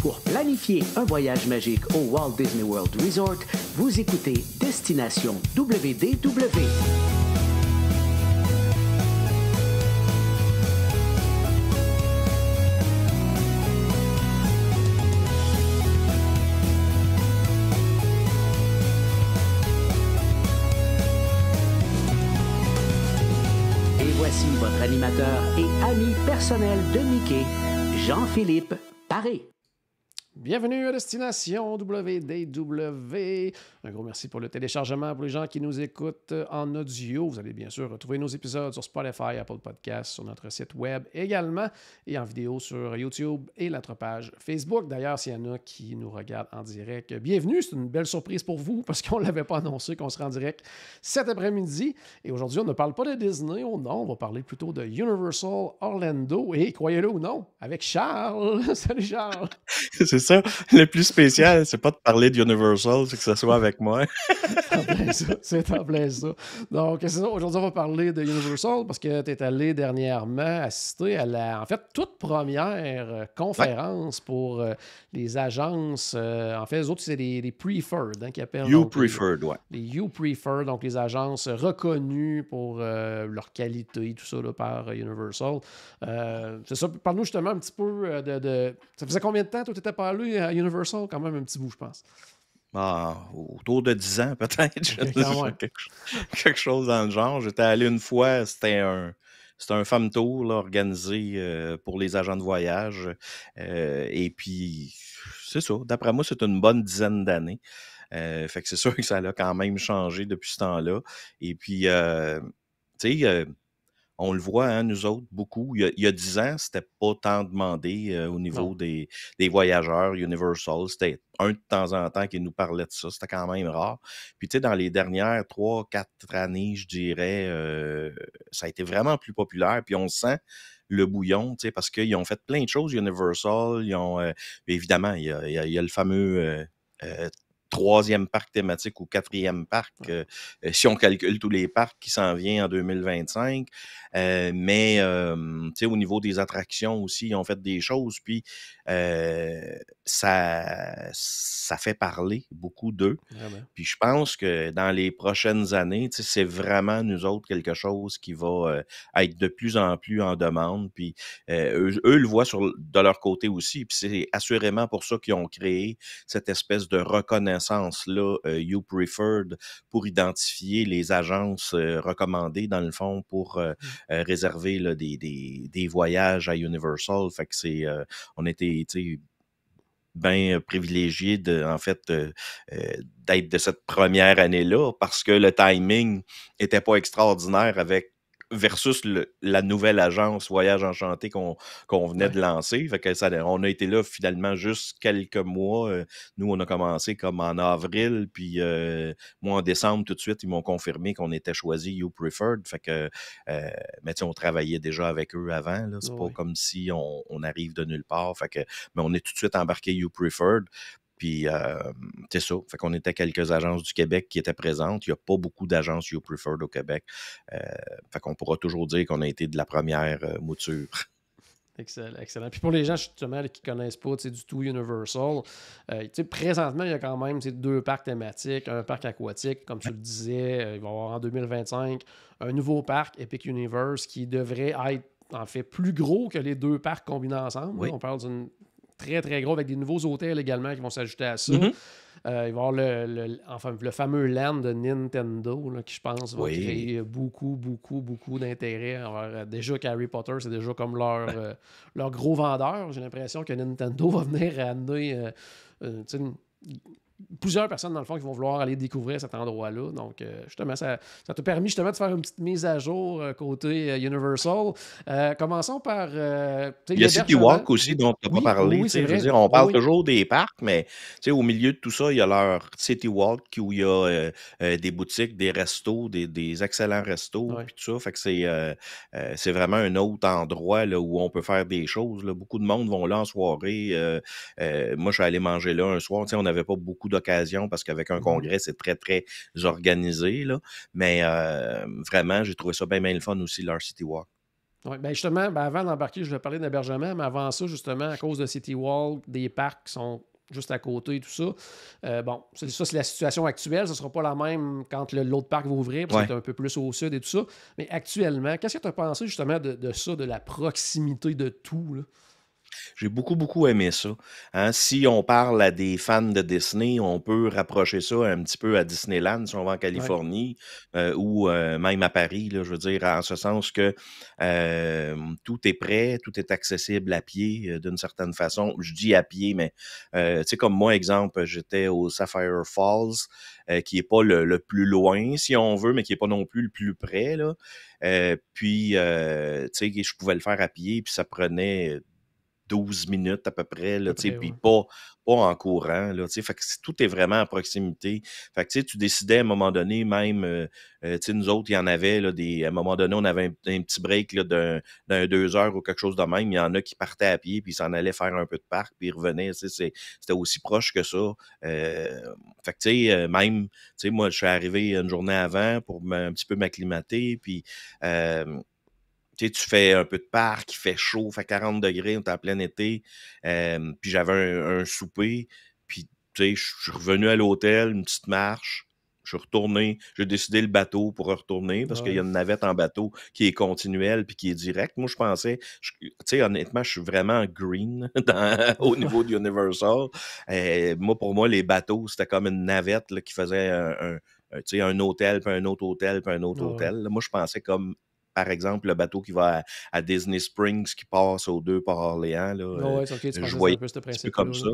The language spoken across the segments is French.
Pour planifier un voyage magique au Walt Disney World Resort, vous écoutez Destination WDW. votre animateur et ami personnel de Mickey, Jean-Philippe Paré. Bienvenue à destination WDW. Un gros merci pour le téléchargement. Pour les gens qui nous écoutent en audio, vous allez bien sûr retrouver nos épisodes sur Spotify, Apple Podcasts, sur notre site web également et en vidéo sur YouTube et notre page Facebook. D'ailleurs, s'il y en a qui nous regardent en direct, bienvenue. C'est une belle surprise pour vous parce qu'on ne l'avait pas annoncé qu'on serait en direct cet après-midi. Et aujourd'hui, on ne parle pas de Disney. Oh non, on va parler plutôt de Universal Orlando. Et croyez-le ou non, avec Charles. Salut Charles. c'est ça. Le plus spécial, c'est pas de parler de Universal, c'est que ce soit avec moi. c'est en plein ça. Donc, Aujourd'hui, on va parler de Universal parce que tu es allé dernièrement assister à la, en fait, toute première euh, conférence pour euh, les agences. Euh, en fait, les autres, c'est les, preferred hein, qui appellent. You preferred, les, ouais. Les You preferred, donc les agences reconnues pour leur qualité, tout ça par Universal. c'est ça. Parle-nous justement un petit peu de, Ça faisait combien de temps toi, tu étais parlé à Universal? Quand même un petit bout, je pense. Ah, autour de 10 ans, peut-être. quelque, quelque, chose dans le genre. J'étais allé une fois, c'était un, c'était un femme tour organisé euh, pour les agents de voyage. Euh, et puis, c'est ça. D'après moi, c'est une bonne dizaine d'années. Euh, fait que c'est sûr que ça a quand même changé depuis ce temps-là. Et puis, tu sais, on le voit, hein, nous autres, beaucoup. Il y a dix ans, c'était pas tant demandé euh, au niveau des, voyageurs Universal. C'était un de temps en temps qui nous parlait de ça. C'était quand même rare. Puis, tu sais, dans les dernières trois, quatre années, je dirais, euh, ça a été vraiment plus populaire. Puis, on sent le bouillon, tu sais, parce qu'ils ont fait plein de choses Universal. Ils ont, euh, évidemment, il y, a, le fameux troisième parc thématique ou quatrième parc, euh, euh, si on calcule tous les parcs qui s'en vient en 2025. Euh, mais, tu sais, au niveau des attractions aussi, ils ont fait des choses, puis ça, ça fait parler beaucoup d'eux. Ah ben. Puis je pense que dans les prochaines années, c'est vraiment, nous autres, quelque chose qui va être de plus en plus en demande. Puis eux, le voient sur, de leur côté aussi, puis c'est assurément pour ça qu'ils ont créé cette espèce de reconnaissance sens là euh, You Preferred, pour identifier les agences euh, recommandées, dans le fond, pour euh, mmh. réserver là, des, voyages à Universal. Fait que c'est, on était, bien privilégié de, en fait, d'être de cette première année-là parce que le timing était pas extraordinaire avec versus la nouvelle agence Voyage Enchanté qu'on venait de lancer. Fait que ça, on a été là finalement juste quelques mois. Euh, nous, on a commencé comme en avril, puis euh, moi, en décembre, tout de suite, ils m'ont confirmé qu'on était choisi You Preferred. Fait que, euh, mais on travaillait déjà avec eux avant. C'est pas comme si on, on, arrive de nulle part. Fait que, mais on est tout de suite embarqué You Preferred. Puis, c'est ça. Fait qu'on était quelques agences du Québec qui étaient présentes. Il n'y a pas beaucoup d'agences You Preferred au Québec. Euh, fait qu'on pourra toujours dire qu'on a été de la première euh, mouture. Excellent, excellent. Puis pour les gens justement qui ne connaissent pas du tout Universal, euh, sais, présentement, il y a quand même deux parcs thématiques, un parc aquatique, comme tu le disais, euh, il va y avoir en 2025 un nouveau parc, Epic Universe, qui devrait être en fait plus gros que les deux parcs combinés ensemble. On parle d'une très, très gros avec des nouveaux hôtels également qui vont s'ajouter à ça. Mhm. Euh, il va y avoir le, enfin, le fameux land de Nintendo qui, je pense, va créer beaucoup, beaucoup, beaucoup d'intérêt. Euh, déjà Harry Potter, c'est déjà comme leur, euh, leur gros vendeur. J'ai l'impression que Nintendo va venir amener plusieurs personnes, dans le fond, qui vont vouloir aller découvrir cet endroit-là. Donc, euh, justement, ça, ça t'a permis justement de faire une petite mise à jour euh, côté euh, Universal. commençons par. Il y a City Walk aussi dont tu n'as pas parlé. on parle toujours des parcs, mais au milieu de tout ça, il y a leur City Walk où il y a des boutiques, des restos, des, excellents restos, puis tout ça. Fait que c'est vraiment un autre endroit où on peut faire des choses. Beaucoup de monde vont là en soirée. moi, je suis allé manger là un soir. on n'avait pas beaucoup d'occasion parce qu'avec un mmh congrès, c'est très, très organisé. Mais vraiment, j'ai trouvé ça bien, bien le fun aussi, leur City Walk. Oui, ben justement, ben, avant d'embarquer, je vais parler d'hébergement, mais avant ça, justement, à cause de City Walk, des parcs qui sont juste à côté et tout ça. Euh, bon, ça, c'est la situation actuelle. Ce ne sera pas la même quand l'autre parc va ouvrir, parce que c'est un peu plus au sud et tout ça. Mais actuellement, qu'est-ce que tu as pensé justement de, de, ça, de la proximité de tout? J'ai beaucoup, beaucoup aimé ça. Hein. si on parle à des fans de Disney, on peut rapprocher ça un petit peu à Disneyland, si on va en Californie, euh, ou euh, même à Paris, je veux dire, en ce sens que tout est prêt, tout est accessible à pied euh, d'une certaine façon. Je dis à pied, mais tu sais, comme moi, exemple, j'étais au Sapphire Falls, qui n'est pas le, plus loin, si on veut, mais qui n'est pas non plus le plus près. puis, tu sais, je pouvais le faire à pied, puis ça prenait 12 minutes à peu près, là, puis pas, pas en courant, là, fait que tout est vraiment à proximité. Fait que, tu décidais à un moment donné, même, euh, euh, tu sais nous autres, il y en avait, là, des, à un moment donné, on avait un, petit break là, d'un, deux heures ou quelque chose de même. Il y en a qui partaient à pied, puis s'en allaient faire un peu de parc, puis ils revenaient, c'était aussi proche que ça. Euh, fait que, tu sais même, moi, je suis arrivé une journée avant pour un petit peu m'acclimater, puis... Euh, tu, fais un peu de parc, il fait chaud, il fait 40 degrés, on est en plein été. puis j'avais un, souper, puis tu sais, je suis revenu à l'hôtel, une petite marche. Je suis retourné, j'ai décidé le bateau pour retourner parce qu'il y a une navette en bateau qui est continuelle puis qui est directe. Moi, je pensais, tu sais, honnêtement, je suis vraiment green au niveau de Universal. Eh, moi, pour moi, les bateaux, c'était comme une navette là, qui faisait un, hôtel, puis un autre hôtel, puis un autre hôtel. Moi, je pensais comme par exemple, le bateau qui va à, Disney Springs qui passe aux deux par orléans Là, euh, je un peu, comme ça.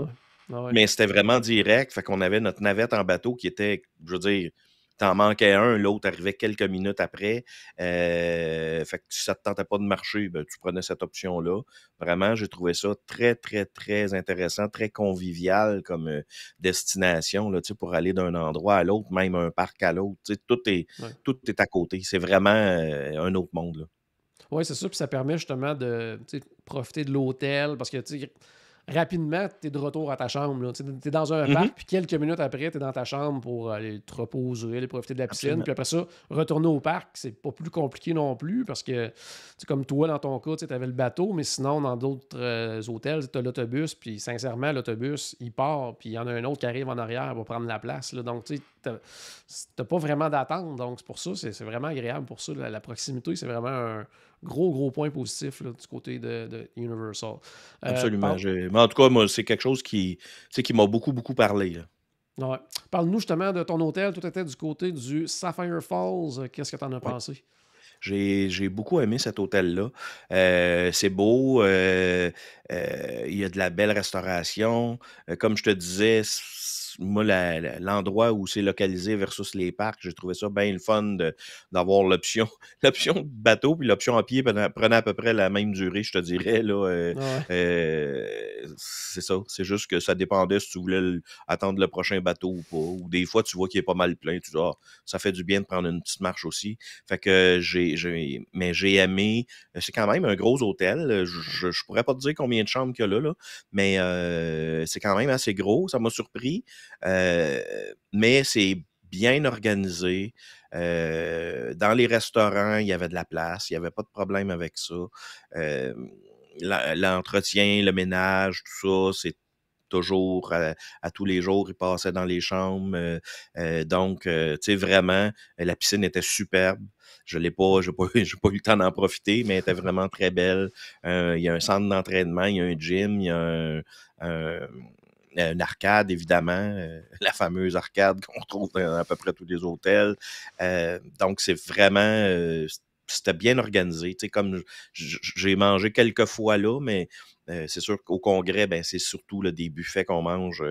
Mais c'était vraiment direct. Fait qu'on avait notre navette en bateau qui était, je veux dire, t'en manquais un, l'autre arrivait quelques minutes après. Euh, fait que ça te tentait pas de marcher, ben, tu prenais cette option-là. Vraiment, j'ai trouvé ça très, très, très intéressant, très convivial comme euh, destination là, pour aller d'un endroit à l'autre, même un parc à l'autre. Tout est, tout est à côté. C'est vraiment euh, un autre monde. Oui, c'est sûr Puis ça permet justement de profiter de l'hôtel parce que tu rapidement, tu es de retour à ta chambre. Tu es dans un mhm. parc, puis quelques minutes après, tu es dans ta chambre pour euh, aller te reposer, aller profiter de la piscine. Puis après ça, retourner au parc, c'est pas plus compliqué non plus parce que, comme toi, dans ton cas, tu avais le bateau, mais sinon, dans d'autres euh, hôtels, tu l'autobus. Puis sincèrement, l'autobus, il part, puis il y en a un autre qui arrive en arrière pour prendre la place. donc, tu t'as pas vraiment d'attente. Donc, c'est pour ça, c'est vraiment agréable pour ça. La, proximité, c'est vraiment un gros, gros point positif du côté de, Universal. Euh, Absolument. Mais en tout cas, moi, c'est quelque chose qui, qui m'a beaucoup, beaucoup parlé. Parle-nous justement de ton hôtel. Tout était du côté du Sapphire Falls. Qu'est-ce que tu en as pensé? J'ai beaucoup aimé cet hôtel-là. Euh, c'est beau, euh, il y a de la belle restauration. comme je te disais, moi, l'endroit où c'est localisé versus les parcs, j'ai trouvé ça bien le fun d'avoir l'option l'option bateau puis l'option à pied prenait à peu près la même durée, je te dirais. Euh, euh, c'est ça. C'est juste que ça dépendait si tu voulais attendre le prochain bateau ou pas. Ou des fois, tu vois qu'il est pas mal plein. Tu dis, ah, ça fait du bien de prendre une petite marche aussi. Fait que j'ai, mais j'ai aimé. Euh, c'est quand même un gros hôtel. Je, pourrais pas te dire combien de chambres qu'il y a là, mais c'est quand même assez gros. Ça m'a surpris. Euh, mais c'est bien organisé. Euh, dans les restaurants, il y avait de la place, il n'y avait pas de problème avec ça. Euh, l'entretien, le ménage, tout ça, c'est toujours à, tous les jours. Il passait dans les chambres. donc, tu sais, vraiment, la piscine était superbe. Je l'ai pas, j'ai pas, eu le temps d'en profiter, mais elle était vraiment très belle. il y a un centre d'entraînement, il y a un gym, il y a un, euh, une arcade, évidemment, euh, la fameuse arcade qu'on trouve dans à peu près tous les hôtels. Euh, donc, c'est vraiment c'était bien organisé. Tu sais, comme j'ai mangé quelques fois là, mais c'est sûr qu'au congrès, ben, c'est surtout là, des buffets qu'on mange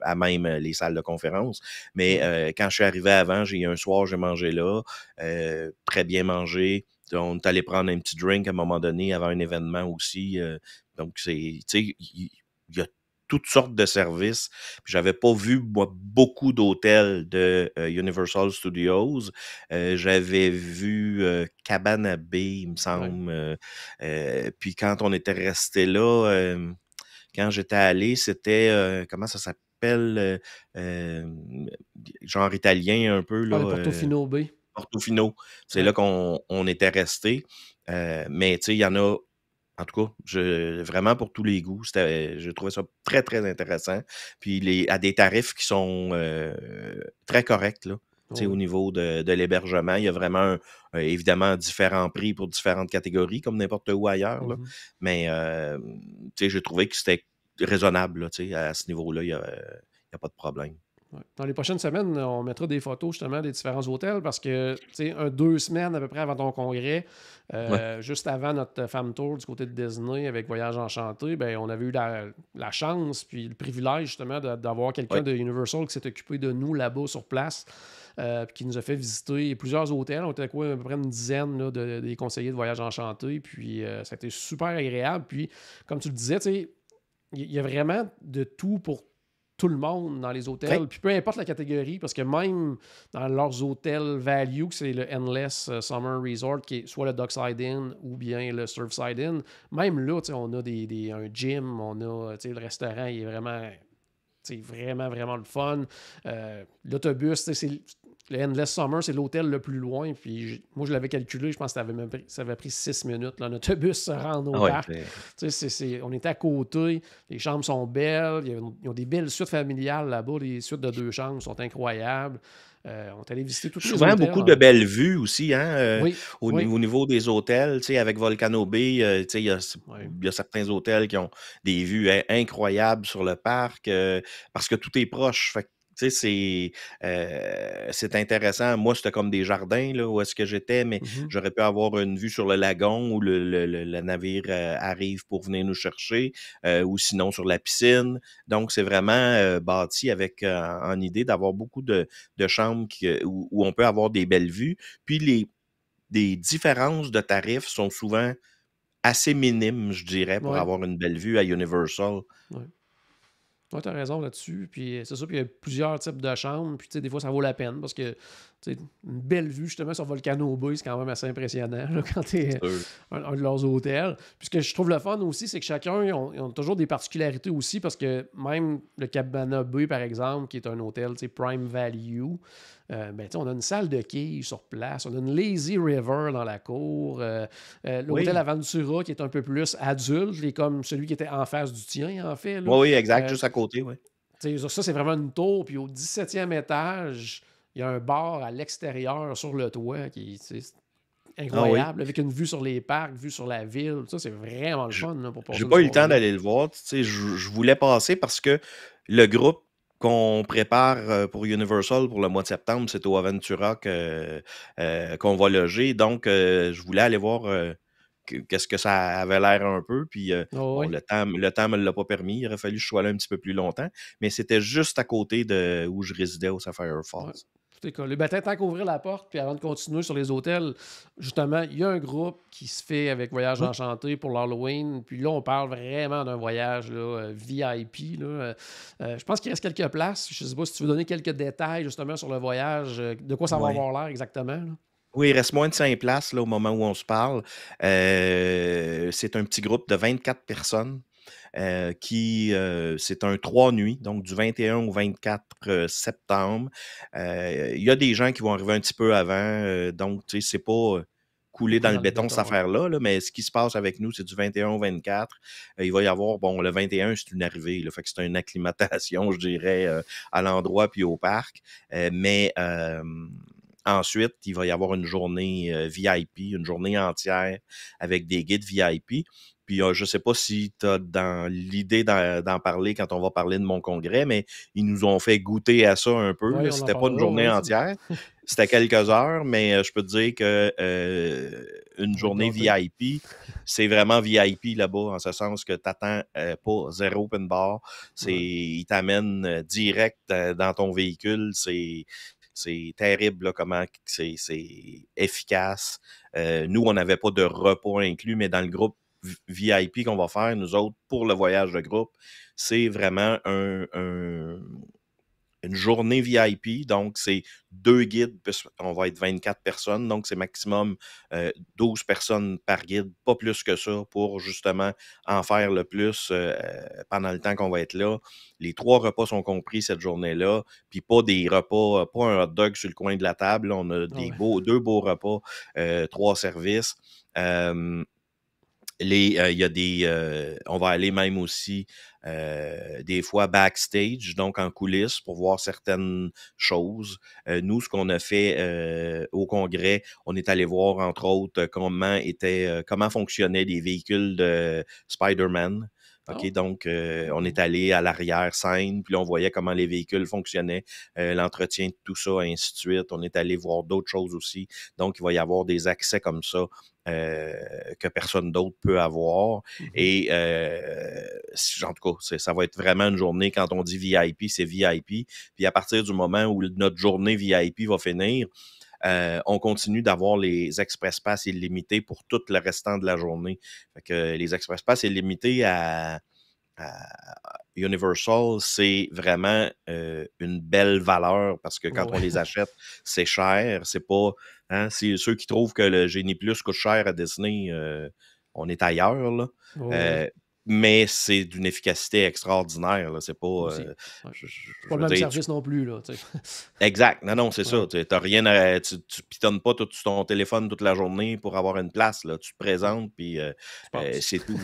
à même les salles de conférence. Mais mmh. quand je suis arrivé avant, j'ai un soir, j'ai mangé là, très bien mangé. On est allé prendre un petit drink à un moment donné avant un événement aussi. donc, c'est, tu sais, il y a toutes sortes de services. J'avais pas vu moi, beaucoup d'hôtels de euh, Universal Studios. Euh, j'avais vu euh, Cabana b. il me semble. puis quand on était resté là, quand j'étais allé, c'était comment ça s'appelle genre italien un peu là. Ah, Portofino B. Portofino, c'est là qu'on était resté. mais tu sais, il y en a en tout cas, vraiment pour tous les goûts. Je trouvais ça très, très intéressant. Puis à des tarifs qui sont euh, très corrects. Là. Au niveau de, l'hébergement, il y a vraiment évidemment différents prix pour différentes catégories, comme n'importe où ailleurs. Là. Mm-hmm. Mais euh, j'ai trouvé que c'était raisonnable là, à ce niveau-là. Il n'y a, pas de problème. Dans les prochaines semaines, on mettra des photos justement des différents hôtels parce que, tu sais, un, deux semaines à peu près avant ton congrès, euh, juste avant notre femme tour du côté de Disney avec Voyage Enchanté, ben, on avait eu la, chance puis le privilège justement d'avoir quelqu'un de Universal qui s'est occupé de nous là-bas sur place. Euh, qui nous a fait visiter plusieurs hôtels. On était quoi, à peu près une dizaine des conseillers de Voyage Enchanté. Puis euh, ça a été super agréable. Puis, comme tu le disais, tu sais, il y a vraiment de tout pour tout le monde dans les hôtels, puis peu importe la catégorie, parce que même dans leurs hôtels value, c'est le Endless euh, Summer Resort, qui soit le Dockside in ou bien le Surfside in même là, on a des, un gym, on a le restaurant, il est vraiment vraiment, vraiment le fun. Euh, l'autobus, c'est le Endless Summer, c'est l'hôtel le plus loin. Puis moi, je l'avais calculé, je pense que ça avait, pris, ça avait pris six minutes. Là. Notre bus se rend au ah parc. Ben. est, on était à côté, les chambres sont belles, ils ont, des belles suites familiales là-bas, les suites de deux chambres sont incroyables. Euh, on est allé visiter tout. Souvent, hôtels, beaucoup hein. de belles vues aussi, hein, euh, au, niveau des hôtels, avec Volcano Bay, euh, il y, a certains hôtels qui ont des vues hein, incroyables sur le parc parce que tout est proche. Euh, c'est intéressant. Moi, c'était comme des jardins là, où est-ce que j'étais, mais mmh j'aurais pu avoir une vue sur le lagon où le, navire euh, arrive pour venir nous chercher, euh, ou sinon sur la piscine. Donc, c'est vraiment bâti avec en idée d'avoir beaucoup de, chambres où, on peut avoir des belles vues. Puis, les, différences de tarifs sont souvent assez minimes, je dirais, pour avoir une belle vue à Universal tu as raison là-dessus. Puis euh, c'est ça, qu'il y a plusieurs types de chambres. Puis des fois, ça vaut la peine parce que une belle vue justement sur Volcano Bay, c'est quand même assez impressionnant quand tu es un, de leurs hôtels. Puis ce que je trouve le fun aussi, c'est que chacun a ont, toujours des particularités aussi parce que même le Cabana Bay, par exemple, qui est un hôtel prime value, euh, ben, on a une salle de quai sur place, on a une Lazy River dans la cour, euh, euh, l'hôtel Aventura qui est un peu plus adulte, est comme celui qui était en face du tien, en fait. Oui, oui, exact, juste à côté, oui. Ça, c'est vraiment une tour. Puis au 17e étage, il y a un bar à l'extérieur sur le toit qui est ah incroyable, avec une vue sur les parcs, vue sur la ville. Ça, c'est vraiment le fun Je n'ai J'ai pas eu le temps d'aller le voir. Je, voulais passer parce que le groupe qu'on prépare euh, pour Universal pour le mois de septembre, c'est au Aventura euh, qu'on va loger. Donc, euh, je voulais aller voir. qu'est-ce que ça avait l'air un peu. Puis ah le, temps, le me l'a pas permis. Il aurait fallu que je sois là un petit peu plus longtemps. Mais c'était juste à côté de où je résidais au Sapphire Falls. Tout est ben, tant qu'ouvrir la porte, puis avant de continuer sur les hôtels, justement, il y a un groupe qui se fait avec Voyage Enchanté pour l'Halloween. Puis là, on parle vraiment d'un voyage là, euh, VIP. Euh, je pense qu'il reste quelques places. Je ne sais pas si tu veux donner quelques détails justement sur le voyage, euh, de quoi ça va avoir l'air exactement. Oui, il reste moins de 5 places au moment où on se parle. c'est un petit groupe de 24 personnes euh, qui euh, c'est un trois nuits, donc du 21 au 24 euh, septembre. Il y a des gens qui vont arriver un petit peu avant, donc tu sais, c'est pas couler dans, le, béton, cette affaire-là, mais ce qui se passe avec nous, c'est du 21 au 24. il va y avoir, bon, le 21, c'est une arrivée, là, fait que c'est une acclimatation, je dirais, à l'endroit puis au parc. mais ensuite, il va y avoir une journée VIP, une journée entière avec des guides VIP. Puis euh, je ne sais pas si tu as dans l'idée d'en parler quand on va parler de mon congrès, mais ils nous ont fait goûter à ça un peu. C'était pas une journée entière. C'était quelques heures, mais euh, je peux te dire que euh, une journée VIP, c'est vraiment VIP là-bas, en ce sens que tu n'attends pas zéro open bar. C'est, Ils t'amènent direct dans ton véhicule. C'est, terrible comment c'est efficace. nous, on n'avait pas de repos inclus, mais dans le groupe, VIP qu'on va faire, nous autres, pour le voyage de groupe, c'est vraiment un, une journée VIP. Donc, c'est deux guides, on va être 24 personnes, donc c'est maximum 12 euh, personnes par guide, pas plus que ça, pour justement en faire le plus euh, pendant le temps qu'on va être là. Les trois repas sont compris cette journée-là, puis pas des repas, euh, pas un hot dog sur le coin de la table. On a des beaux, deux beaux repas, trois services. Euh, y des, euh, on va aller même aussi euh, des fois backstage, donc en coulisses, pour voir certaines choses. nous, ce qu'on a fait au congrès, on est allé voir entre autres comment était, comment fonctionnaient les véhicules de Spider-Man. Oh. donc, on est mmh. allé à l'arrière scène, puis là, on voyait comment les véhicules fonctionnaient, l'entretien de tout ça, ainsi de suite. On est allé voir d'autres choses aussi. Donc, il va y avoir des accès comme ça euh, que personne d'autre peut avoir. Mmh Et euh, en tout cas, ça va être vraiment une journée, quand on dit VIP, c'est VIP. Puis à partir du moment où notre journée VIP va finir, euh, on continue d'avoir les Express Pass illimités pour tout le restant de la journée. Fait que les Express Pass illimités à Universal, c'est vraiment euh, une belle valeur parce que quand on les achète, c'est cher. C'est pas. Hein, ceux qui trouvent que le Génie Plus coûte cher à Disney, euh, on est ailleurs. Euh, mais c'est d'une efficacité extraordinaire. C'est pas. pas le même service non plus. exact. Non, non, c'est ça. rien tu ne pitonnes pas tout ton téléphone toute la journée pour avoir une place. Tu te présentes, puis c'est tout.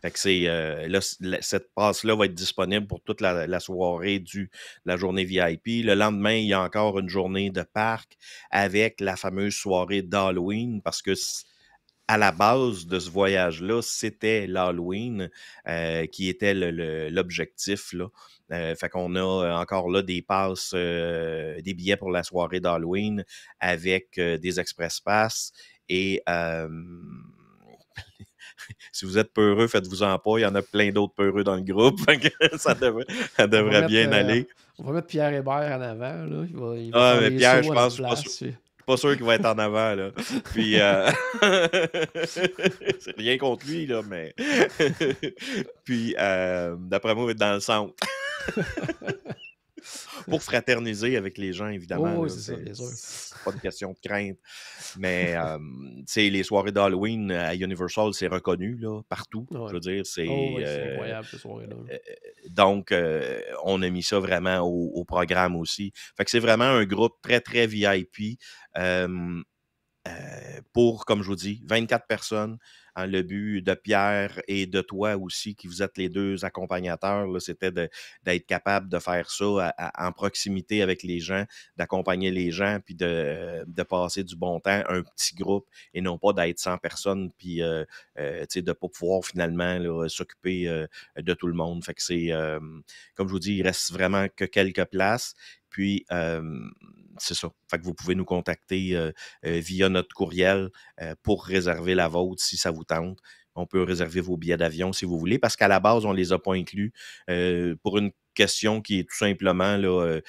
Fait que c'est, euh, là, cette passe-là va être disponible pour toute la, soirée du, la journée VIP. Le lendemain, il y a encore une journée de parc avec la fameuse soirée d'Halloween parce que à la base de ce voyage-là, c'était l'Halloween euh, qui était l'objectif. là. Euh, fait qu'on a encore là des passes, des billets pour la soirée d'Halloween avec des express pass et si vous êtes peureux, faites-vous-en pas. Il y en a plein d'autres peureux dans le groupe. ça devrait, bien euh, aller. On va mettre Pierre Hébert en avant. Là. ah, mais Pierre, je pense, je suis pas, sûr, qu'il va être en avant. Là. Puis, euh, c'est rien contre lui, là, mais. Puis, euh, d'après moi, il va être dans le centre. pour fraterniser avec les gens, évidemment. Oh, oui, c'est Pas une question de crainte. Mais les soirées d'Halloween à Universal, c'est reconnu là, partout. Je veux dire, c'est oh, euh, incroyable ces soirées-là. Euh, donc, euh, on a mis ça vraiment au, au programme aussi. Fait que c'est vraiment un groupe très, très VIP pour, comme je vous dis, 24 personnes. Hein, le but de Pierre et de toi aussi, qui vous êtes les deux accompagnateurs, c'était d'être capable de faire ça en proximité avec les gens, d'accompagner les gens, puis de, passer du bon temps, un petit groupe, et non pas d'être sans personnes, puis euh, euh, de pas pouvoir finalement s'occuper euh, de tout le monde. Fait c'est, comme je vous dis, il reste vraiment que quelques places. Puis, c'est ça. vous pouvez nous contacter via notre courriel pour réserver la vôtre si ça vous tente. On peut réserver vos billets d'avion si vous voulez, parce qu'à la base, on ne les a pas inclus pour une question qui est tout simplement, là,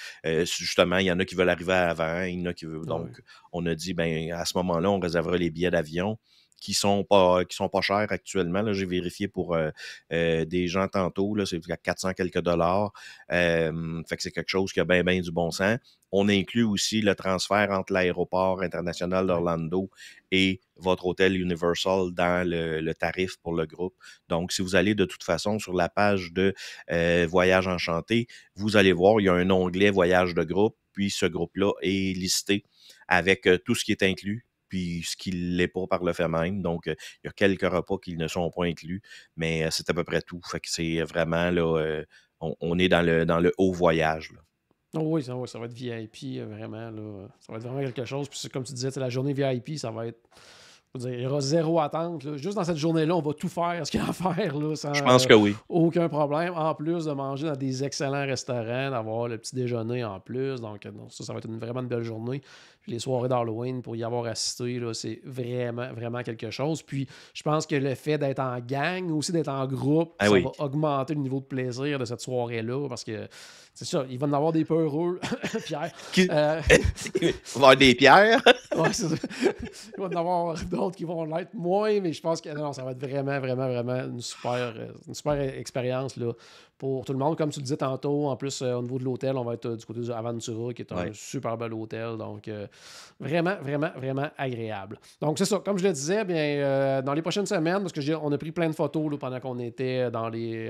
justement, il y en a qui veulent arriver avant, il y en a qui veulent. Ah Donc, on a dit, ben, à ce moment-là, on réservera les billets d'avion qui sont pas qui sont pas chers actuellement. J'ai vérifié pour euh, euh, des gens tantôt, c'est à 400 quelques dollars. fait que c'est quelque chose qui a bien, du bon sens. On inclut aussi le transfert entre l'aéroport international d'Orlando et votre hôtel Universal dans le, le, tarif pour le groupe. Donc, si vous allez de toute façon sur la page de euh, Voyage Enchanté, vous allez voir, il y a un onglet Voyage de groupe, puis ce groupe-là est listé avec tout ce qui est inclus, puis ce qui ne l'est pas par le fait même. Donc, euh, il y a quelques repas qui ne sont pas inclus, mais euh, c'est à peu près tout. Fait que c'est vraiment, là, euh, on, est dans le, dans le haut voyage. Ah oui, ça, va être VIP, vraiment. Là. Ça va être vraiment quelque chose. Puis comme tu disais, la journée VIP, ça va être il y aura zéro attente. Juste dans cette journée-là, on va tout faire ce qu'il y a à faire. Là, je pense que oui. Aucun problème. En plus de manger dans des excellents restaurants, d'avoir le petit déjeuner en plus. Donc, euh, ça, ça va être une, vraiment une belle journée. Puis les soirées d'Halloween, pour y avoir assisté, c'est vraiment, vraiment quelque chose. Puis je pense que le fait d'être en gang, aussi d'être en groupe, ah ça va augmenter le niveau de plaisir de cette soirée-là. Parce que c'est ça, il va en avoir des peureux, Pierre. Euh, il va avoir des pierres. ouais, c'est ça. Il va en avoir d'autres qui vont l'être moins, mais je pense que non, ça va être vraiment, vraiment, vraiment une super, euh, une super expérience. Là pour tout le monde. Comme tu le disais tantôt, en plus, euh, au niveau de l'hôtel, on va être euh, du côté de Aventura, qui est un super bel hôtel. Donc, euh, vraiment, vraiment, vraiment agréable. Donc, c'est ça. Comme je le disais, bien, dans les prochaines semaines, parce que j'ai, on a pris plein de photos pendant qu'on était dans les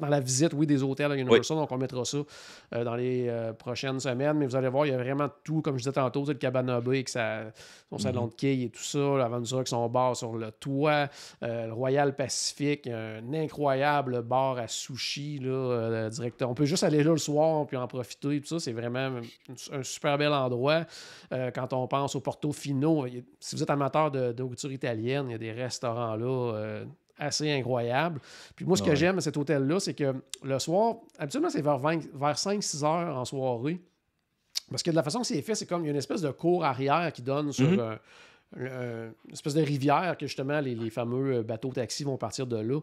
dans la visite, oui, des hôtels à Universal. Donc, on mettra ça dans les prochaines semaines. Mais vous allez voir, il y a vraiment tout, comme je disais tantôt, c'est le Cabana Bay, que ça, son salon mm-hmm. de et tout ça, l'Aventura qui son bar sur le toit, le Royal Pacific, un incroyable bar à sushi, là, euh, directeur. On peut juste aller là le soir puis en profiter. Tout ça, c'est vraiment un, super bel endroit. Euh, quand on pense au Portofino, si vous êtes amateur de, de, italienne, il y a des restaurants là euh, assez incroyables. Puis moi, ce que ah j'aime à cet hôtel-là, c'est que le soir, habituellement, c'est vers, 5-6 heures en soirée. Parce que de la façon que c'est fait, c'est comme il y a une espèce de cour arrière qui donne sur mhm. une espèce de rivière que justement les, les fameux bateaux taxis vont partir de là.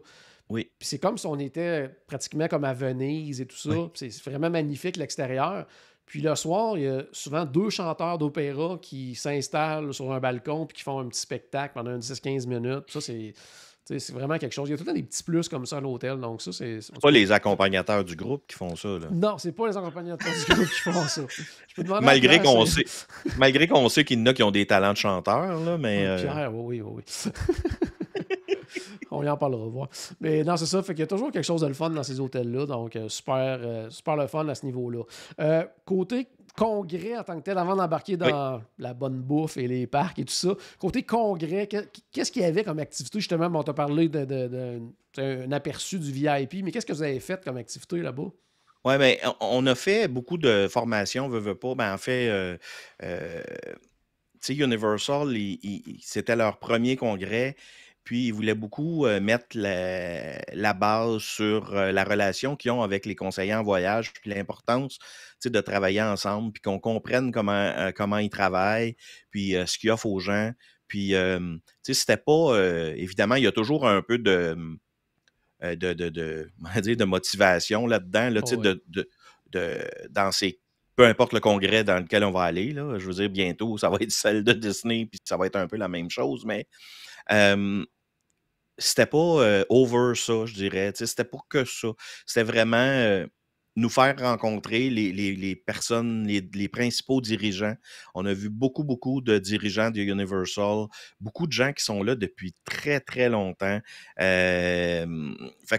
Oui. Puis c'est comme si on était pratiquement comme à Venise et tout ça. C'est vraiment magnifique l'extérieur. Puis le soir, il y a souvent deux chanteurs d'opéra qui s'installent sur un balcon puis qui font un petit spectacle pendant 10-15 minutes. Ça, c'est. vraiment quelque chose. Il y a tout le temps des petits plus comme ça à l'hôtel. Donc, ça, c'est. pas les accompagnateurs du groupe qui font ça. Là. Non, c'est pas les accompagnateurs du groupe qui font ça. malgré qu'on sait, malgré qu'on sait qu'il qui ont des talents de chanteurs, là, mais. oui, euh, oui, oui. on y en parlera, voir. Mais non, c'est ça. Fait qu'il y a toujours quelque chose de le fun dans ces hôtels-là. Donc, euh, euh, super, le fun à ce niveau-là. Euh, côté congrès en tant que tel, avant d'embarquer dans la bonne bouffe et les parcs et tout ça, côté congrès, qu'est-ce qu'il y avait comme activité? Justement, on t'a parlé d'un aperçu du VIP, mais qu'est-ce que vous avez fait comme activité là-bas? Oui, mais ben, on a fait beaucoup de formations, veut, Ben, en fait, euh, Universal, c'était leur premier congrès. Puis, ils voulaient beaucoup euh, mettre la, base sur euh, la relation qu'ils ont avec les conseillers en voyage, puis l'importance de travailler ensemble, puis qu'on comprenne comment, euh, comment ils travaillent, puis ce qu'ils offrent aux gens. Puis, tu sais, c'était pas. évidemment, il y a toujours un peu de. de, de, de, motivation là-dedans, là, tu oh, de, de, dans ces peu importe le congrès dans lequel on va aller, là, je veux dire, bientôt, ça va être celle de Disney, puis ça va être un peu la même chose, mais c'était pas euh, over ça, je dirais. C'était pas que ça. C'était vraiment euh, nous faire rencontrer les, personnes, les, les, principaux dirigeants. On a vu beaucoup, beaucoup de dirigeants de Universal, beaucoup de gens qui sont là depuis très, très longtemps. fait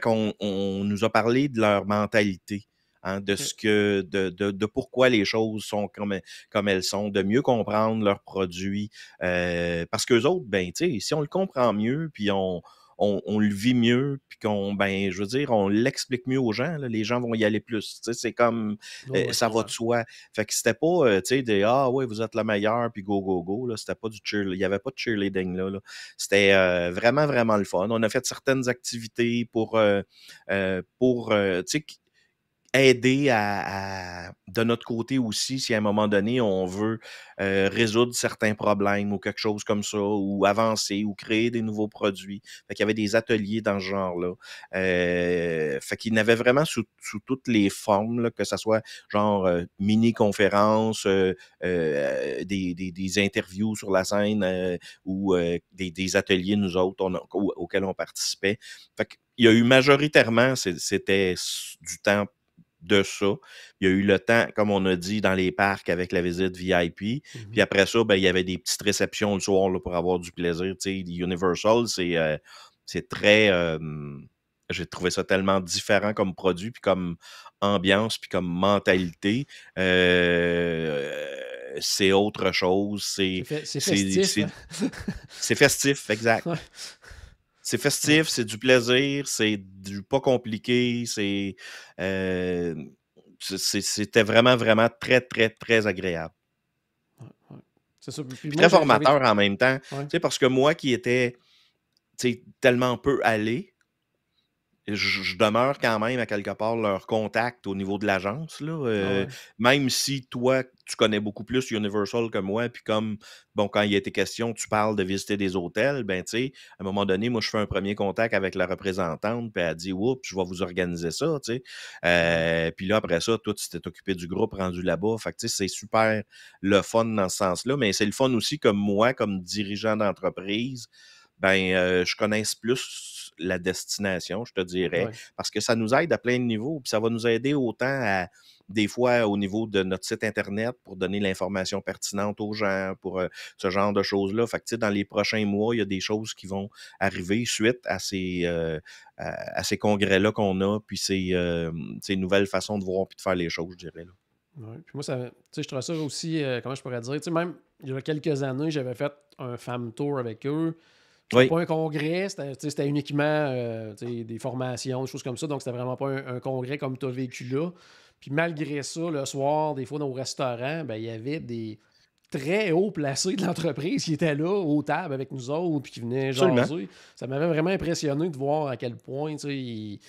qu'on on nous a parlé de leur mentalité. Hein, de ce que de, pourquoi les choses sont comme, comme elles sont, de mieux comprendre leurs produits. Euh, parce qu'eux autres, ben, si on le comprend mieux, puis on, on, le vit mieux, puis qu'on, ben, je veux dire, on l'explique mieux aux gens. les gens vont y aller plus. C'est comme oh euh, ça va de soi. Fait que c'était pas euh, tu sais, des Ah ouais, vous êtes la meilleure, puis go, go, go. c'était pas du cheer. Il y avait pas de cheerleading là. C'était euh, vraiment, vraiment le fun. On a fait certaines activités pour, pour tu sais, aider à, de notre côté aussi, si à un moment donné, on veut euh, résoudre certains problèmes ou quelque chose comme ça, ou avancer, ou créer des nouveaux produits. Fait qu'il y avait des ateliers dans ce genre-là. Euh, fait qu'il y vraiment sous, toutes les formes, que ce soit genre euh, mini-conférences, euh, des, des, interviews sur la scène ou des, des, ateliers, nous autres, on, auxquels on participait. Fait qu'il y a eu majoritairement, c'était du temps de ça. Il y a eu le temps, comme on a dit, dans les parcs avec la visite VIP. Puis mm-hmm. après ça, ben, il y avait des petites réceptions le soir pour avoir du plaisir. Universal, c'est euh, très. j'ai trouvé ça tellement différent comme produit, puis comme ambiance, puis comme mentalité. Euh, c'est autre chose. C'est festif. Hein? C'est festif, exact. C'est festif, c'est du plaisir, c'est du pas compliqué, c'est. Euh, c'était vraiment, vraiment très, très, très agréable. C'est ça. très formateur en même temps. Parce que moi qui étais tellement peu allé, je, demeure quand même à quelque part leur contact au niveau de l'agence. Ah euh, même si toi, tu connais beaucoup plus Universal que moi, puis comme, bon, quand il y a tes questions, tu parles de visiter des hôtels, ben, tu sais, à un moment donné, moi, je fais un premier contact avec la représentante, puis elle dit, oups, je vais vous organiser ça, tu sais. Euh, puis là, après ça, toi, tu t'es occupé du groupe rendu là-bas. Fait tu sais, c'est super le fun dans ce sens-là, mais c'est le fun aussi que moi, comme dirigeant d'entreprise, ben, euh, je connaisse plus la destination, je te dirais, parce que ça nous aide à plein de niveaux, puis ça va nous aider autant à, des fois, au niveau de notre site Internet pour donner l'information pertinente aux gens, pour euh, ce genre de choses-là. Fait que, tu sais, dans les prochains mois, il y a des choses qui vont arriver suite à ces, euh, ces congrès-là qu'on a, puis euh, ces, nouvelles façons de voir puis de faire les choses, je dirais. puis moi, ça, je trouve ça aussi, comment je pourrais dire, tu sais même il y a quelques années, j'avais fait un fam tour avec eux. C'était pas un congrès, c'était uniquement euh, des formations, des choses comme ça. Donc, c'était vraiment pas un, congrès comme tu as vécu là. Puis malgré ça, le soir, des fois, dans nos restaurants, ben, il y avait des très hauts placés de l'entreprise qui étaient là, aux tables avec nous autres, puis qui venaient jaser. Ça m'avait vraiment impressionné de voir à quel point, tu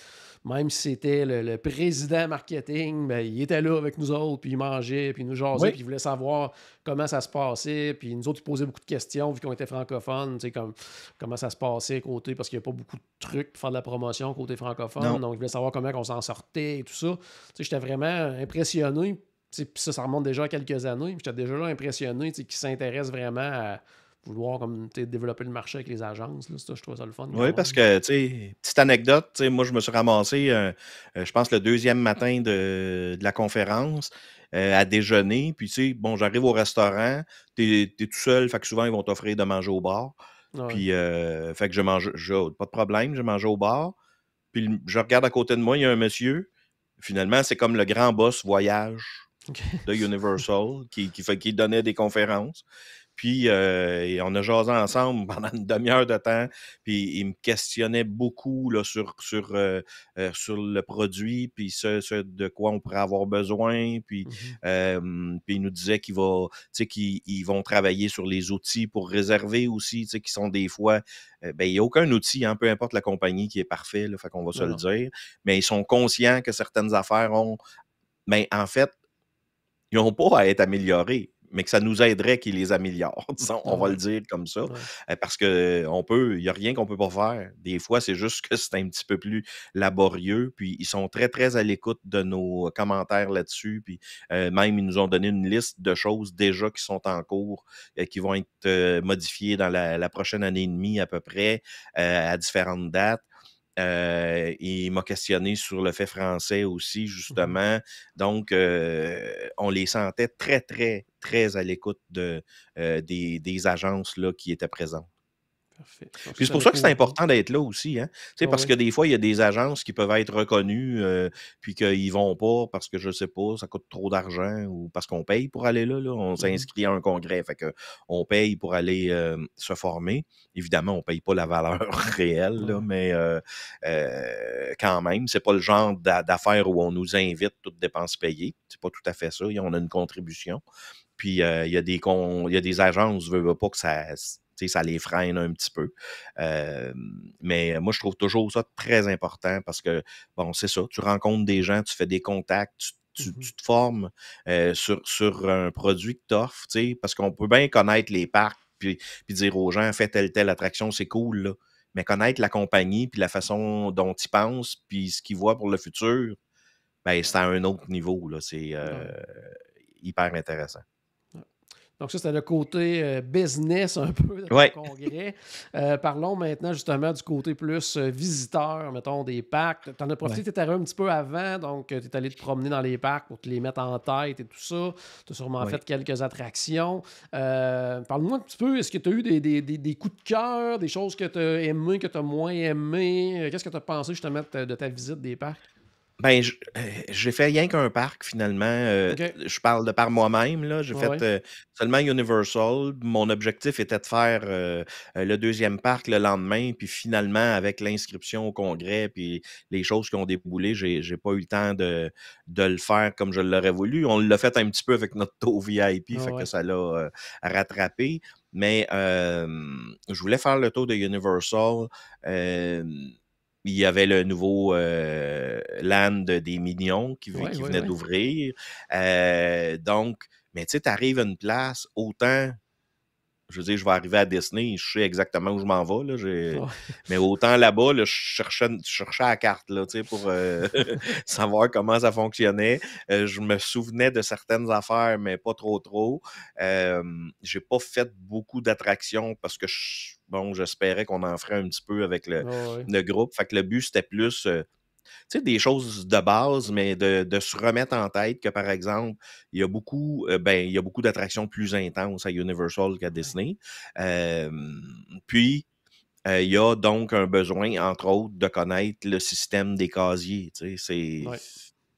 même si c'était le, président marketing, ben, il était là avec nous autres, puis il mangeait, puis il nous jasait, puis il voulait savoir comment ça se passait, puis nous autres, il posait beaucoup de questions, vu qu'on était francophones, comme, comment ça se passait côté, parce qu'il n'y a pas beaucoup de trucs pour faire de la promotion côté francophone, donc il voulait savoir comment on s'en sortait et tout ça. J'étais vraiment impressionné, puis ça, ça remonte déjà à quelques années, j'étais déjà là impressionné qu'il s'intéresse vraiment à vouloir comme, développer le marché avec les agences. Là, ça, je trouve ça le fun. Oui, parce que, petite anecdote, moi, je me suis ramassé, euh, euh, je pense, le deuxième matin de, la conférence. Euh, à déjeuner, puis tu sais, bon, j'arrive au restaurant, tu es tout seul, fait que souvent ils vont t'offrir de manger au bar. Puis, fait que je mange, je, pas de problème, je mangeais au bar. Puis je regarde à côté de moi, il y a un monsieur. Finalement, c'est comme le grand boss voyage de Universal qui, fait, qui donnait des conférences. Puis euh, on a jasé ensemble pendant une demi-heure de temps. Puis il me questionnait beaucoup là, sur, sur, euh, euh, sur le produit, puis ce, de quoi on pourrait avoir besoin. Puis, ils mmh puis il nous disait qu'ils qu'ils vont travailler sur les outils pour réserver aussi, qui sont des fois. ben, il n'y a aucun outil, hein, peu importe la compagnie qui est parfaite. là, fait qu'on va se le dire. Mais ils sont conscients que certaines affaires ont. Mais ben, en fait, ils n'ont pas à être améliorés mais que ça nous aiderait qu'ils les améliorent, disons, on va le dire comme ça. Euh, parce que peut, il n'y a rien qu'on ne peut pas faire. Des fois, c'est juste que c'est un petit peu plus laborieux. Puis ils sont très, très à l'écoute de nos commentaires là-dessus. Puis euh, même, ils nous ont donné une liste de choses déjà qui sont en cours, et euh, qui vont être modifiées dans la, prochaine année et demie à peu près, à différentes dates. Euh, il m'a questionné sur le fait français aussi, mmh justement. Donc, euh, on les sentait très, très, très à l'écoute de, euh, des, des, agences là, qui étaient présentes. Puis c'est pour ça que c'est important d'être là aussi. Hein? parce que des fois, il y a des agences qui peuvent être reconnues, euh, puis qu'ils ne vont pas parce que, je ne sais pas, ça coûte trop d'argent ou parce qu'on paye pour aller là. On mm-hmm. s'inscrit à un congrès, fait que on paye pour aller euh, se former. Évidemment, on ne paye pas la valeur réelle, mais euh, quand même, c'est pas le genre d'affaires où on nous invite toutes dépenses payées. C'est pas tout à fait ça. On a une contribution. Puis il y, a des agences y a des agences, pas que ça ça les freine un petit peu. mais moi, je trouve toujours ça très important parce que, bon, c'est ça, tu rencontres des gens, tu fais des contacts, tu mmh te formes sur, sur, un produit que tu offres, parce qu'on peut bien connaître les parcs, puis, puis dire aux gens, fais telle, telle attraction, c'est cool, là. mais connaître la compagnie, puis la façon dont ils pensent, puis ce qu'ils voient pour le futur, ben, c'est à un autre niveau, c'est hyper intéressant. Donc, ça, c'était le côté euh, business un peu de congrès. Euh, parlons maintenant justement du côté plus euh, visiteur, mettons, des parcs. Tu en as profité, tu tu arrivé un petit peu avant, donc tu es allé te promener dans les parcs pour te les mettre en tête et tout ça. Tu as sûrement fait quelques attractions. Parle-moi un petit peu, est-ce que tu as eu des, coups de cœur, des choses que tu as aimées, que tu as moins aimées? Qu'est-ce que tu as pensé justement de ta visite des parcs? Ben, euh, j'ai fait rien qu'un parc finalement. Euh, je parle de par moi-même. là. J'ai fait euh, seulement Universal. Mon objectif était de faire le deuxième parc le lendemain. Puis finalement, avec l'inscription au congrès, puis les choses qui ont déboulé, j'ai pas eu le temps de, le faire comme je l'aurais voulu. On l'a fait un petit peu avec notre taux VIP, ah fait que ça l'a rattrapé. Mais je voulais faire le tour de Universal il y avait le nouveau euh, land des Minions qui, venait d'ouvrir. Euh, donc, mais tu sais, tu arrives à une place, autant je veux dire, je vais arriver à Disney, je sais exactement où je m'en vais. Mais autant là-bas, je, cherchais, la carte pour euh, savoir comment ça fonctionnait. Euh, je me souvenais de certaines affaires, mais pas trop trop. Euh, J'ai pas fait beaucoup d'attractions parce que bon, j'espérais qu'on en ferait un petit peu avec le, groupe. Fait que le but, c'était plus euh, tu sais, des choses de base, mais de, se remettre en tête que, par exemple, il y a beaucoup, euh, ben, il y a beaucoup d'attractions plus intenses à Universal qu'à Disney. puis, euh, il y a donc un besoin, entre autres, de connaître le système des casiers. Tu sais, c'est.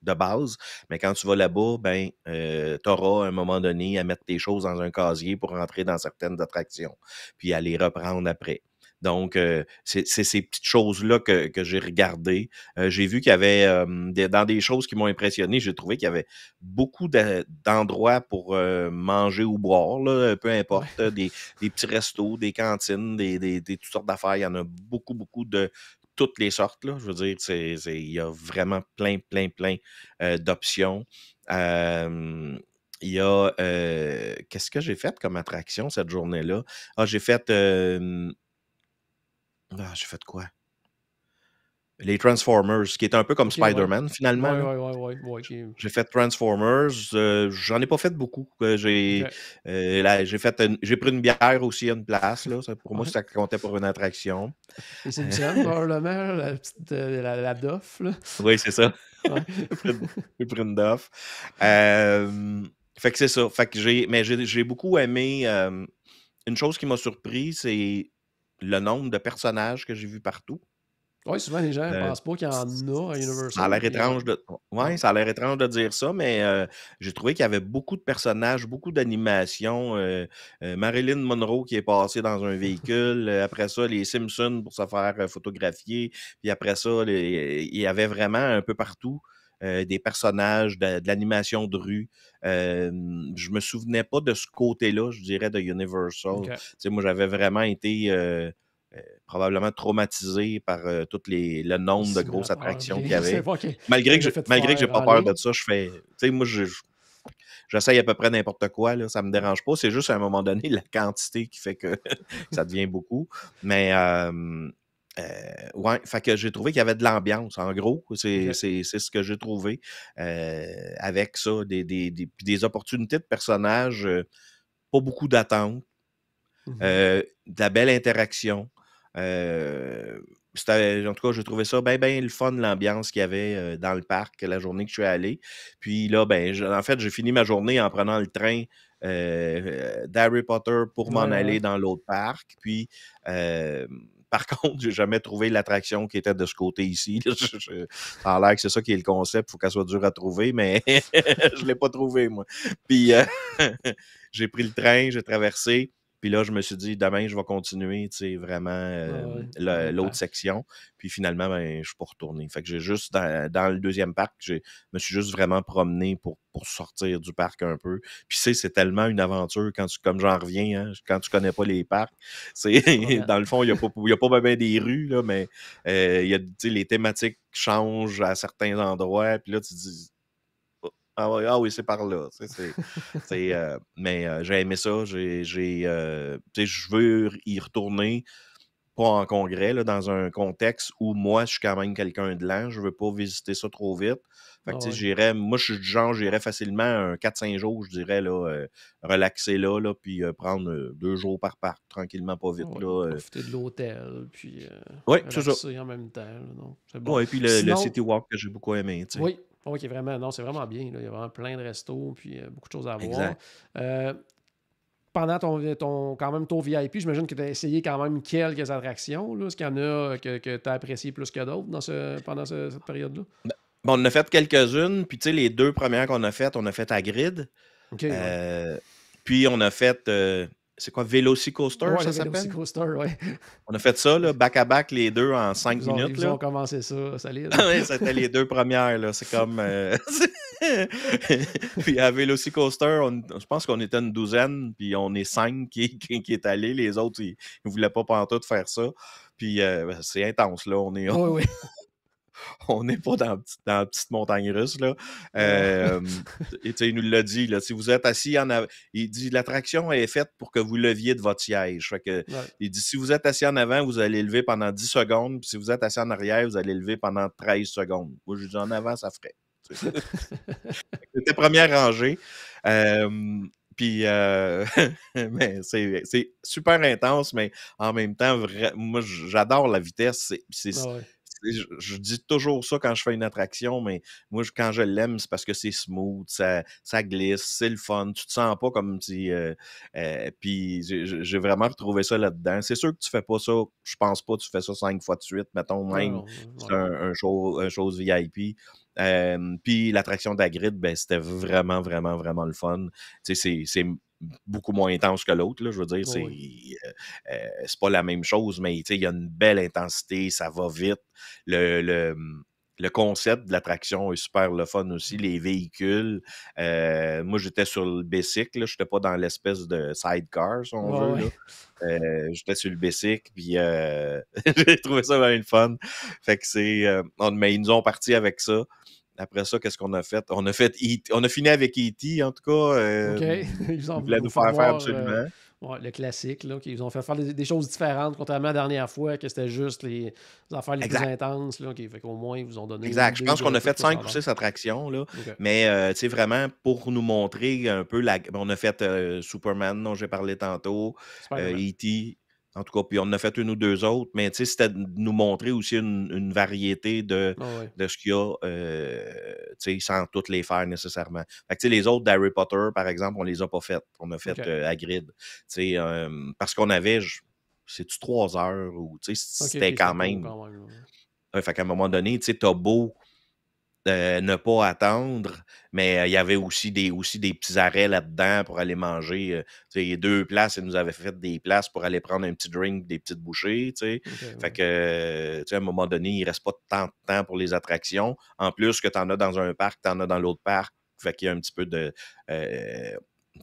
De base, mais quand tu vas là-bas, ben, euh, tu auras à un moment donné à mettre tes choses dans un casier pour rentrer dans certaines attractions, puis à les reprendre après. Donc, euh, c'est ces petites choses-là que, j'ai regardées. Euh, j'ai vu qu'il y avait, dans des choses qui m'ont impressionné, j'ai trouvé qu'il y avait beaucoup d'endroits pour euh, manger ou boire, là, peu importe, des, petits restos, des cantines, des, des toutes sortes d'affaires. Il y en a beaucoup, beaucoup de toutes les sortes. Là. Je veux dire, il y a vraiment plein, plein, plein d'options. il y a. Qu'est-ce que j'ai fait comme attraction cette journée-là? Ah, j'ai fait ah, j'ai fait quoi? Les Transformers, qui est un peu comme Spider-Man, finalement. J'ai fait Transformers. Euh, j'en ai pas fait beaucoup. J'ai euh, j'ai pris une bière aussi à une place. Là. pour moi, ça comptait pour une attraction. c'est une probablement, la petite euh, la, doff. Oui, c'est ça. j'ai pris une doff. fait que c'est ça. Fait que j'ai, mais j'ai beaucoup aimé. une chose qui m'a surpris, c'est le nombre de personnages que j'ai vu partout. Oui, souvent les gens ne euh, pensent pas qu'il y en a à Universal. Ça a l'air étrange, de... ça étrange de dire ça, mais euh, j'ai trouvé qu'il y avait beaucoup de personnages, beaucoup d'animations. Euh, Marilyn Monroe qui est passée dans un véhicule, après ça, les Simpsons pour se faire photographier, puis après ça, il y avait vraiment un peu partout euh, des personnages, de, l'animation de rue. Euh, je me souvenais pas de ce côté-là, je dirais, de Universal. moi, j'avais vraiment été euh, euh, probablement traumatisé par tout le nombre de grosses attractions qu'il y avait. Malgré que, je, n'ai pas peur de ça, je fais. Tu sais, moi, je, j'essaye à peu près n'importe quoi, là, ça me dérange pas. C'est juste à un moment donné la quantité qui fait que ça devient beaucoup. Mais euh, ouais, fait que j'ai trouvé qu'il y avait de l'ambiance, en gros. C'est ce que j'ai trouvé euh, avec ça, des, des, opportunités de personnages, euh, pas beaucoup d'attente mmh euh, de la belle interaction. en tout cas, j'ai trouvé ça bien, bien le fun, l'ambiance qu'il y avait dans le parc la journée que je suis allé. Puis là, ben, en fait, j'ai fini ma journée en prenant le train d'Harry Potter pour m'en aller dans l'autre parc. Puis par contre, j'ai jamais trouvé l'attraction qui était de ce côté ici. ça a l'air que c'est ça qui est le concept. Faut qu'elle soit dure à trouver, mais je l'ai pas trouvé, moi. Puis, euh, j'ai pris le train, j'ai traversé. Puis là, je me suis dit, demain, je vais continuer, tu sais, vraiment euh, l'autre section. Puis finalement, ben, je suis pas retourné. Fait que j'ai juste, dans, le deuxième parc, je me suis juste vraiment promené pour, sortir du parc un peu. Puis tu sais, c'est tellement une aventure, quand tu, comme j'en reviens, hein, quand tu connais pas les parcs, c'est, dans le fond, il n'y a pas, y pas ben, ben des rues, là, mais euh, y a, les thématiques changent à certains endroits. Puis là, tu dis ah, ah oui, c'est par là. Euh, mais euh, j'ai aimé ça. Euh, je veux y retourner, pas en congrès, dans un contexte où moi, je suis quand même quelqu'un de lent. Je veux pas visiter ça trop vite. Fait ah moi, je suis du genre, j'irais facilement un 4-5 jours, je dirais, là, relaxer là, là puis prendre deux jours par parc, tranquillement, pas vite. de l'hôtel, puis oui, c'est ça. en même temps. Là, bon. et puis le, City Walk que j'ai beaucoup aimé. Oui, Oh, ok, vraiment, non, c'est vraiment bien. Il y a vraiment plein de restos, puis euh, beaucoup de choses à voir. Euh, pendant ton, quand même VIP, j'imagine que tu as essayé quand même quelques attractions. Est-ce qu'il y en a euh, que, tu as apprécié plus que d'autres pendant cette période-là? Ben, ben, on on a fait quelques-unes, puis tu sais, les deux premières qu'on a faites, on a fait à grid. Puis on a fait c'est quoi, Velocicoaster, coaster, ça s'appelle? Velocicoaster, oui. On a fait ça, là, back-à-back, les deux, en cinq minutes. Ils ont commencé ça, oui, c'était les deux premières, là. C'est comme... Euh, puis à Velocicoaster, on... je pense qu'on était une douzaine, puis on est cinq qui, qui, est allé. Les autres, ils ne voulaient pas pantoute faire ça. Puis euh, c'est intense, là. On est... Oui, oui. on n'est pas dans, la petite montagne russe. Là. Euh, il nous l'a dit, là, si vous êtes assis en avant, il dit l'attraction est faite pour que vous leviez de votre siège. que, Il dit si vous êtes assis en avant, vous allez lever pendant 10 secondes, si vous êtes assis en arrière, vous allez lever pendant 13 secondes. Moi, je dis en avant, ça ferait. C'était première rangée. Euh, puis, euh, c'est super intense, mais en même temps, moi, j'adore la vitesse. C'est je, dis toujours ça quand je fais une attraction, mais moi, quand je l'aime, c'est parce que c'est smooth, ça, glisse, c'est le fun. Tu te sens pas comme si. Euh, euh, puis j'ai vraiment retrouvé ça là-dedans. C'est sûr que tu fais pas ça, je pense pas, que tu fais ça cinq fois de suite, mettons même. un, un chose VIP. Euh, puis l'attraction d'Agrid, ben, c'était vraiment, vraiment, vraiment le fun. Tu sais, c'est beaucoup moins intense que l'autre. Je veux dire, euh, euh, c'est pas la même chose, mais il y a une belle intensité, ça va vite. Le, concept de l'attraction est super le fun aussi. Les véhicules. Euh, moi, j'étais sur le Bicycle, je n'étais pas dans l'espèce de sidecar, si on j'étais sur le Bicycle, puis j'ai trouvé ça vraiment fun. Fait que c'est. mais ils nous ont parti avec ça. Après ça, qu'est-ce qu'on a fait? On a fait e on a fini avec E.T. en tout cas. OK. Euh, ils, ont voulaient nous faire faire euh, absolument. le classique, là, qu'ils ont fait faire des, choses différentes, contrairement à la dernière fois, que c'était juste les, affaires les plus intenses. Là, fait qu'au moins, ils vous ont donné. Exact. Je pense qu'on a fait cinq ou six attractions. Là, Mais euh, vraiment pour nous montrer un peu la. On a fait Superman, dont j'ai parlé tantôt, E.T. En tout cas, puis on en a fait une ou deux autres, mais c'était de nous montrer aussi une, variété ah de, ce qu'il y a, euh, sans toutes les faire nécessairement. Fait les autres d'Harry Potter, par exemple, on les a pas faites. On a fait euh, à grid. parce qu'on avait, c'est-tu trois heures ou c'était quand, quand, même. fait qu'à un moment donné, tu as beau ne pas attendre, mais il y avait aussi des, aussi des petits arrêts là-dedans pour aller manger. a deux places, ils nous avaient fait des places pour aller prendre un petit drink, des petites bouchées. fait ouais. que, à un moment donné, il ne reste pas tant de temps pour les attractions. En plus que tu en as dans un parc, tu en as dans l'autre parc. Fait qu'il y a un petit peu de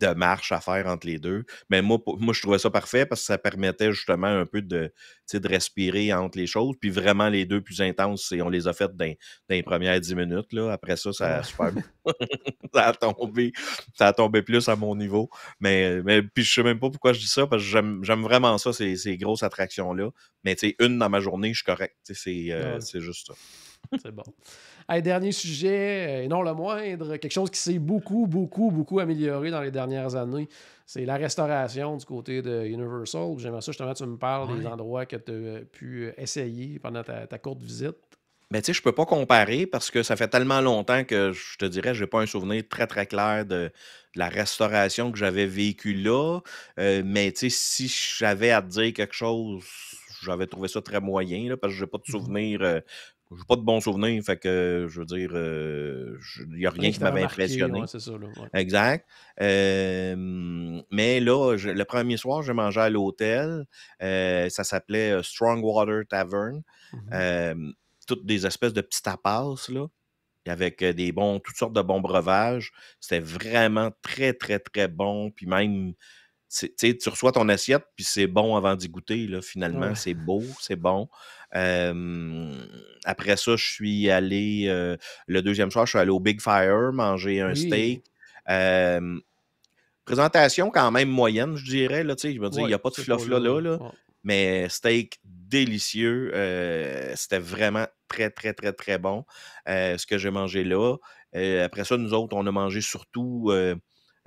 de marche à faire entre les deux. Mais moi, moi, je trouvais ça parfait parce que ça permettait justement un peu de, de respirer entre les choses. Puis vraiment, les deux plus intenses, on les a faites dans, les premières dix minutes. Là. Après ça, ça a, super... ça a tombé. Ça a tombé plus à mon niveau. Mais, mais puis je sais même pas pourquoi je dis ça parce que j'aime vraiment ça, ces, ces grosses attractions-là. Mais une dans ma journée, je suis correct. Euh, c'est juste ça. C'est bon dernier sujet, euh, et non le moindre, quelque chose qui s'est beaucoup, beaucoup, beaucoup amélioré dans les dernières années, c'est la restauration du côté de Universal. J'aimerais ça justement, tu me parles des endroits que tu as pu euh, essayer pendant ta, courte visite. Ben, tu sais, je peux pas comparer parce que ça fait tellement longtemps que je te dirais, n'ai pas un souvenir très, très clair de, la restauration que j'avais vécue là. Euh, mais, tu sais, si j'avais à te dire quelque chose, j'avais trouvé ça très moyen, parce que j'ai pas de mhm. souvenir j'ai pas de bons souvenirs, fait que je veux dire, il euh, n'y a rien qui m'avait impressionné. Exact. mais là, le premier soir, j'ai mangé à l'hôtel. Euh, ça s'appelait euh, Strongwater Tavern. Mm-hmm. toutes des espèces de petits tapas, là, avec des bons, toutes sortes de bons breuvages. C'était vraiment très, très, très bon. Puis même tu reçois ton assiette, puis c'est bon avant d'y goûter. Là, finalement, c'est beau, c'est bon. après ça, je suis allé, euh, le deuxième soir, je suis allé au Big Fire manger un steak. présentation quand même moyenne, je dirais. Là, je me dis, il n'y a pas de fluff là, là, Mais steak délicieux. Euh, c'était vraiment très, très, très, très bon euh, ce que j'ai mangé là. après ça, nous autres, on a mangé surtout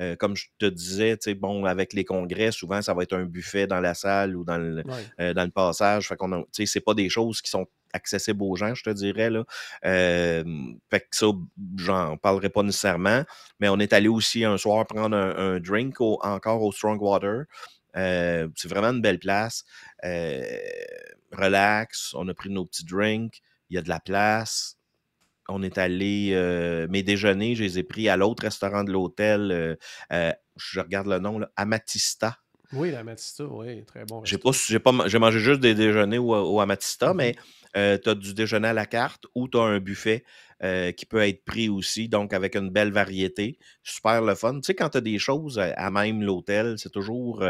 euh, comme je te disais, bon, avec les congrès, souvent, ça va être un buffet dans la salle ou dans le, euh, dans le passage. Fait qu'on c'est pas des choses qui sont accessibles aux gens, je te dirais. Là. fait que ça, j'en parlerai pas nécessairement. Mais on est allé aussi un soir prendre un, drink encore au Strongwater. Euh, c'est vraiment une belle place. relax, on a pris nos petits drinks, il y a de la place on est allé, euh, mes déjeuners, je les ai pris à l'autre restaurant de l'hôtel, euh, euh, je regarde le nom, Amatista. Oui, l'Amatista, oui, très bon. J'ai j'ai mangé juste des déjeuners au, Amatista, mm-hmm. mais tu as du déjeuner à la carte ou tu as un buffet qui peut être pris aussi, donc avec une belle variété. Super le fun. Tu sais, quand tu as des choses à, même l'hôtel, c'est toujours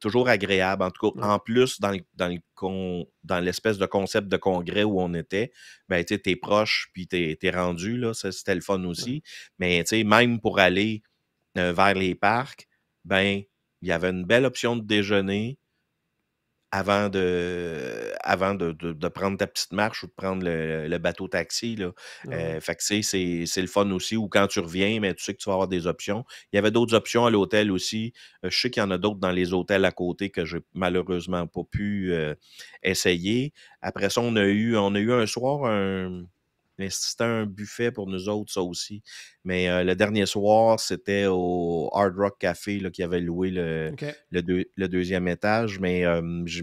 toujours agréable. En tout cas, en plus, dans, l'espèce de concept de congrès où on était, ben, tu es proche, puis tu es, rendu, là, c'était le fun aussi. Mais même pour aller euh, vers les parcs, ben, il y avait une belle option de déjeuner avant de, avant de, de, prendre ta petite marche ou de prendre le, le bateau-taxi. Là. Ah euh, fait que c'est, le fun aussi. Ou quand tu reviens, mais tu sais que tu vas avoir des options. Il y avait d'autres options à l'hôtel aussi. Euh, je sais qu'il y en a d'autres dans les hôtels à côté que j'ai malheureusement pas pu euh, essayer. Après ça, on a eu, on a eu un soir un, mais c'était un buffet pour nous autres, ça aussi. Mais euh, le dernier soir, c'était au Hard Rock Café qui avait loué le, le, deuxième étage. Mais je,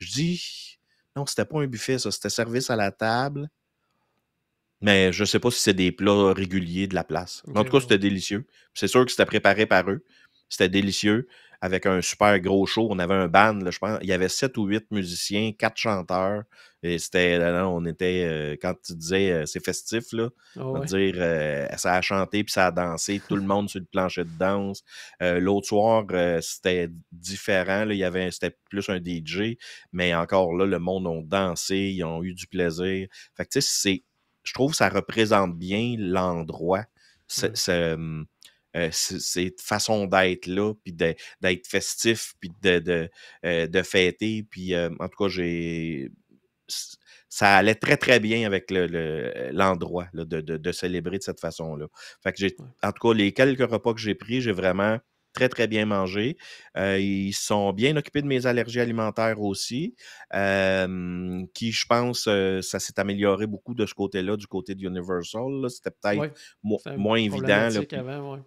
dis, non, c'était pas un buffet, ça, c'était service à la table. Mais je sais pas si c'est des plats réguliers de la place. en tout cas, c'était délicieux. C'est sûr que c'était préparé par eux. C'était délicieux avec un super gros show. On avait un band, je pense. Il y avait sept ou huit musiciens, quatre chanteurs. Et c'était, là, on était, euh, quand tu disais euh, c'est festif, là, oh, on va dire, euh, ça a chanté puis ça a dansé, tout le monde sur le plancher de danse. l'autre soir, c'était différent, là, il y avait, c'était plus un DJ, mais encore là, le monde ont dansé, ils ont eu du plaisir. Fait que, tu sais, c'est, je trouve ça représente bien l'endroit, C'est... Hum, euh, cette façon d'être là, puis d'être festif, puis de, de, euh, fêter. Puis euh, en tout cas, j'ai ça allait très, très bien avec l'endroit le, de, célébrer de cette façon-là. en tout cas, les quelques repas que j'ai pris, j'ai vraiment très, très bien mangé. ils sont bien occupés de mes allergies alimentaires aussi, qui, je pense, ça s'est amélioré beaucoup de ce côté-là, du côté de Universal. C'était peut-être moins évident. Là,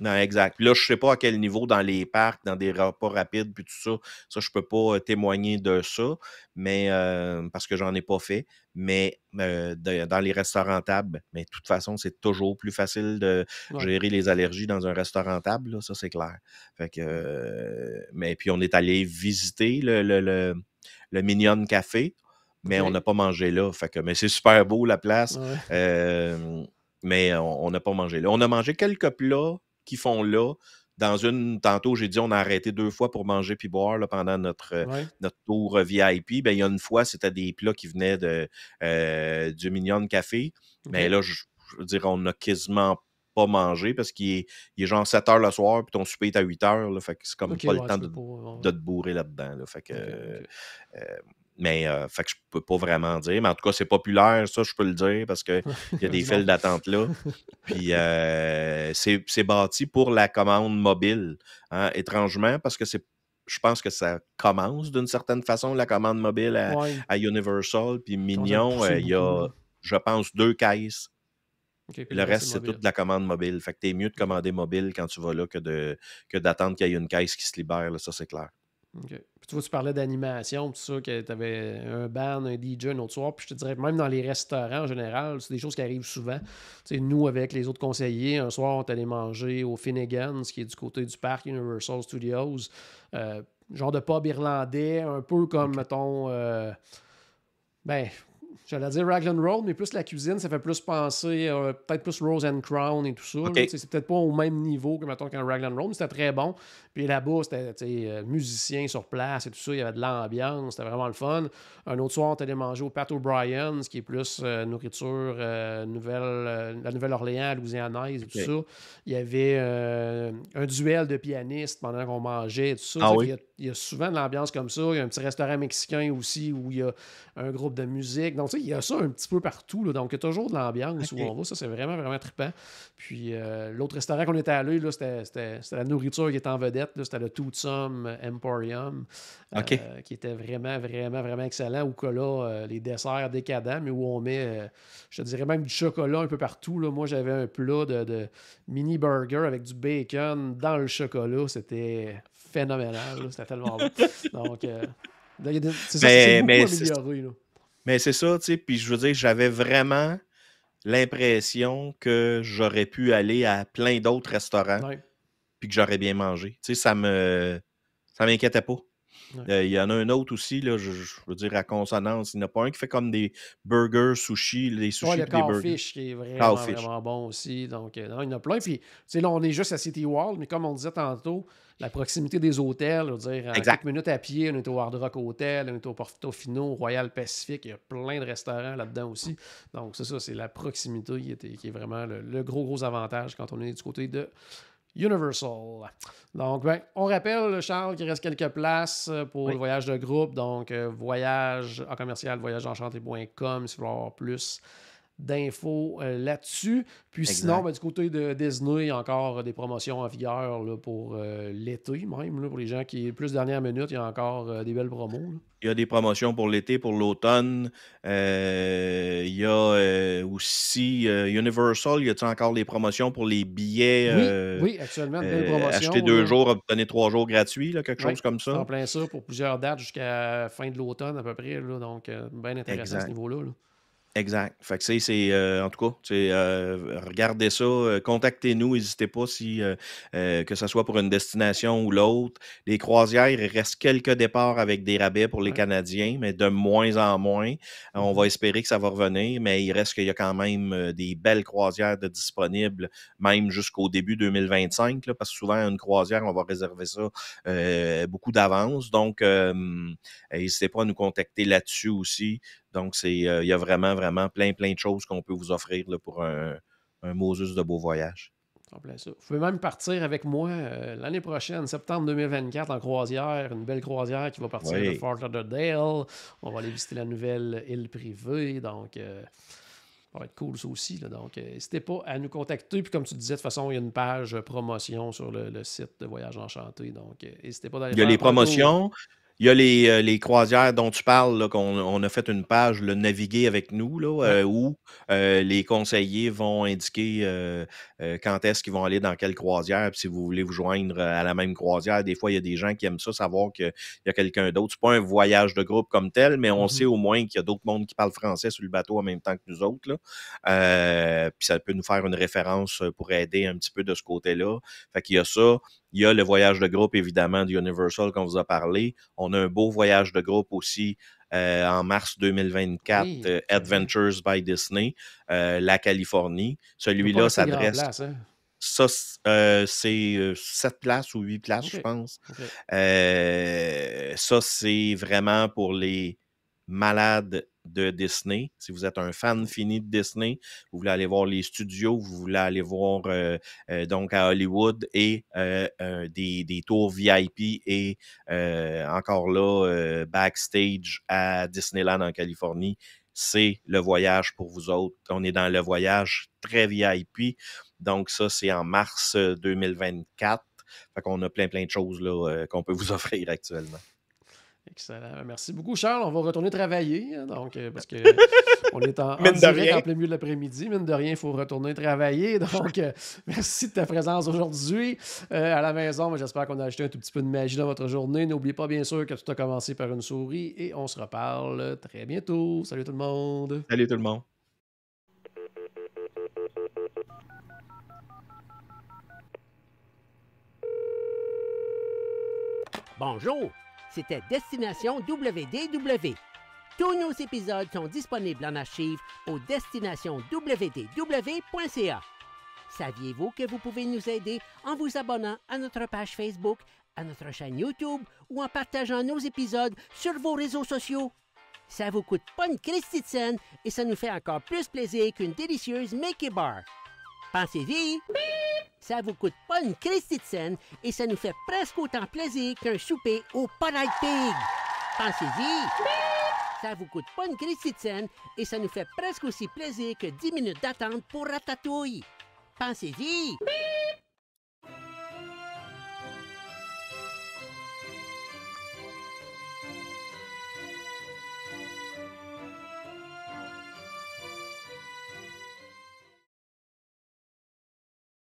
non, exact. Là, je ne sais pas à quel niveau dans les parcs, dans des rapports rapides, puis tout ça. Ça, je ne peux pas euh, témoigner de ça, mais euh, parce que j'en ai pas fait. Mais euh, dans les restaurants tables, mais de toute façon, c'est toujours plus facile de gérer les allergies dans un restaurant table, ça c'est clair. Fait que, mais puis on est allé visiter le, le, Mignon Café, mais on n'a pas mangé là. Fait que, mais c'est super beau la place. mais on n'a pas mangé là. On a mangé quelques plats qu'ils font là. Dans une, tantôt, j'ai dit, on a arrêté deux fois pour manger puis boire là, pendant notre, euh, notre tour euh, VIP. Ben, il y a une fois, c'était des plats qui venaient de, euh, du Mignon Café. Mais là, je, veux dire, on n'a quasiment pas mangé parce qu'il est, genre 7 heures le soir, puis ton souper est à 8 heures. Là, fait que c'est comme pas le temps de, te bourrer là-dedans. Là, fait que, mais je euh, fait je peux pas vraiment dire. Mais en tout cas, c'est populaire, ça, je peux le dire, parce qu'il y a des files d'attente là. Puis euh, c'est bâti pour la commande mobile, hein, étrangement, parce que c'est je pense que ça commence d'une certaine façon, la commande mobile à, Universal. Puis Mignon, euh, il y a, je pense, deux caisses le reste, c'est toute la commande mobile. Fait que es mieux de commander mobile quand tu vas là que, de, que d'attendre qu'il y ait une caisse qui se libère. ça, c'est clair. OK. tu tu parlais d'animation, tout ça, que tu avais un band, un DJ, un autre soir. Puis je te dirais, même dans les restaurants en général, c'est des choses qui arrivent souvent. Tu nous, avec les autres conseillers, un soir, on est allé manger au Finnegan, ce qui est du côté du parc Universal Studios. Euh, genre de pub irlandais, un peu comme, mettons. Euh, ben, J'allais dire Raglan Road, mais plus la cuisine, ça fait plus penser, euh, peut-être plus Rose and Crown et tout ça. C'est peut-être pas au même niveau que, mettons, quand Raglan Road, mais c'était très bon. Puis là-bas, c'était euh, musicien sur place et tout ça. Il y avait de l'ambiance, c'était vraiment le fun. Un autre soir, on était manger au Pat O'Brien, ce qui est plus euh, nourriture nouvelle, la Nouvelle-Orléans, louisianaise et tout ça. Il y avait un duel de pianistes pendant qu'on mangeait et tout ça. Ah il, y a, il, y a, souvent de l'ambiance comme ça. Il y a un petit restaurant mexicain aussi où il y a un groupe de musique. Donc, il y a ça un petit peu partout. donc, il y a toujours de l'ambiance où on va. Ça, c'est vraiment, vraiment trippant. Puis, euh, l'autre restaurant qu'on était allé, c'était, la nourriture qui était en vedette. c'était le Tootsum Emporium, euh, qui était vraiment, vraiment, vraiment excellent. Où que là, euh, les desserts décadents, mais où on met, je te dirais même du chocolat un peu partout. Là. Moi, j'avais un plat de, mini burger avec du bacon dans le chocolat. C'était phénoménal. C'était tellement bon. Donc, c'est ça, mais, beaucoup mais c'est ça, tu sais. Puis je veux dire, j'avais vraiment l'impression que j'aurais pu aller à plein d'autres restaurants. Puis que j'aurais bien mangé. Tu sais, ça me. Ça m'inquiétait pas. Euh, il y en a un autre aussi, je, veux dire, à consonance. Il n'y en a pas un qui fait comme des burgers, sushis, les sushis ouais, le des burgers. Fish qui est vraiment, vraiment bon aussi. Donc, euh, il y en a plein. Puis, là, on est juste à City Wall, mais comme on disait tantôt, la proximité des hôtels, veux dire, à quelques minutes à pied, on est au Hard Rock Hotel, on est au Portofino, Royal Pacific, il y a plein de restaurants là-dedans aussi. Donc, c'est ça, c'est la proximité qui est, qui est vraiment le, gros, gros avantage quand on est du côté de Universal. Donc, ben, on rappelle, Charles, qu'il reste quelques places euh, pour le voyage de groupe. Donc, euh, voyage en commercial, voyageenchanté.com si vous voulez avoir plus d'infos euh, là-dessus. Puis sinon, ben, du côté de Disney, il y a encore des promotions en vigueur pour euh, l'été même. pour les gens qui plus dernière minute, il y a encore euh, des belles promos. Il y a des promotions pour l'été, pour l'automne. il y a aussi Universal, il y a encore des promotions pour les billets? Oui, actuellement, des promotions. Acheter deux jours, obtenir trois jours gratuits, quelque chose comme ça. En plein ça, pour plusieurs dates jusqu'à fin de l'automne à peu près. donc, bien intéressant à ce niveau-là. là Exact. Fait que c'est, euh, en tout cas, euh, regardez ça, euh, contactez-nous, n'hésitez pas si, que ce soit pour une destination ou l'autre. Les croisières, il reste quelques départs avec des rabais pour les Canadiens, mais de moins en moins. on mm-hmm. va espérer que ça va revenir, mais il reste qu'il y a quand même des belles croisières de disponibles, même jusqu'au début 2025, là, parce que souvent, une croisière, on va réserver ça beaucoup d'avance. Donc, n'hésitez pas à nous contacter là-dessus aussi. Donc, euh, il y a vraiment, vraiment plein, plein de choses qu'on peut vous offrir pour un, Moses de beau voyage. Ah, ben vous pouvez même partir avec moi euh, l'année prochaine, septembre 2024, en croisière, une belle croisière qui va partir de Fort Lauderdale. On va aller visiter la nouvelle île privée. Donc, euh, ça va être cool ça aussi. donc, n'hésitez pas à nous contacter. Puis, comme tu disais, de toute façon, il y a une page promotion sur le, site de Voyage Enchanté. Donc, n'hésitez pas d'aller Il y a les promotions. Il y a euh, les, croisières dont tu parles, qu'on a fait une page, le naviguer avec nous, là, euh, où euh, les conseillers vont indiquer quand est-ce qu'ils vont aller dans quelle croisière. Puis si vous voulez vous joindre à la même croisière, des fois, il y a des gens qui aiment ça, savoir qu'il y a quelqu'un d'autre. C'est pas un voyage de groupe comme tel, mais on mmh sait au moins qu'il y a d'autres mondes qui parlent français sur le bateau en même temps que nous autres. Là. puis ça peut nous faire une référence pour aider un petit peu de ce côté-là. Fait qu'il y a ça. Il y a le voyage de groupe, évidemment, du Universal qu'on vous a parlé. On a un beau voyage de groupe aussi euh, en mars 2024, euh, Adventures by Disney, euh, la Californie. Celui-là s'adresse. Ça, hein. c'est 7 places ou huit places, je pense. ça, c'est vraiment pour les malades de Disney. Si vous êtes un fan fini de Disney, vous voulez aller voir les studios, vous voulez aller voir euh, euh, donc à Hollywood et euh, des, des, tours VIP et encore là, backstage à Disneyland en Californie. C'est le voyage pour vous autres. On est dans le voyage très VIP. Donc ça, c'est en mars 2024. Fait qu'on a plein, plein de choses là, qu'on peut vous offrir actuellement. Merci beaucoup, Charles. On va retourner travailler. Hein, donc, euh, parce que on est en, direct en plein milieu de l'après-midi. Mine de rien, il faut retourner travailler. Donc, euh, merci de ta présence aujourd'hui euh, à la maison. J'espère qu'on a acheté un tout petit peu de magie dans votre journée. N'oubliez pas, bien sûr, que tout a commencé par une souris et on se reparle très bientôt. Salut tout le monde. Salut tout le monde. Bonjour c'était Destination WDW. Tous nos épisodes sont disponibles en archive au WDW.ca. Saviez-vous que vous pouvez nous aider en vous abonnant à notre page Facebook, à notre chaîne YouTube ou en partageant nos épisodes sur vos réseaux sociaux? Ça vous coûte pas une Christie de scène et ça nous fait encore plus plaisir qu'une délicieuse Mickey Bar. Pensez-y! Ça vous coûte pas une crise de scène et ça nous fait presque autant plaisir qu'un souper au Polite Pig! Pensez-y! Ça vous coûte pas une crise scène et ça nous fait presque aussi plaisir que 10 minutes d'attente pour Ratatouille! Pensez-y!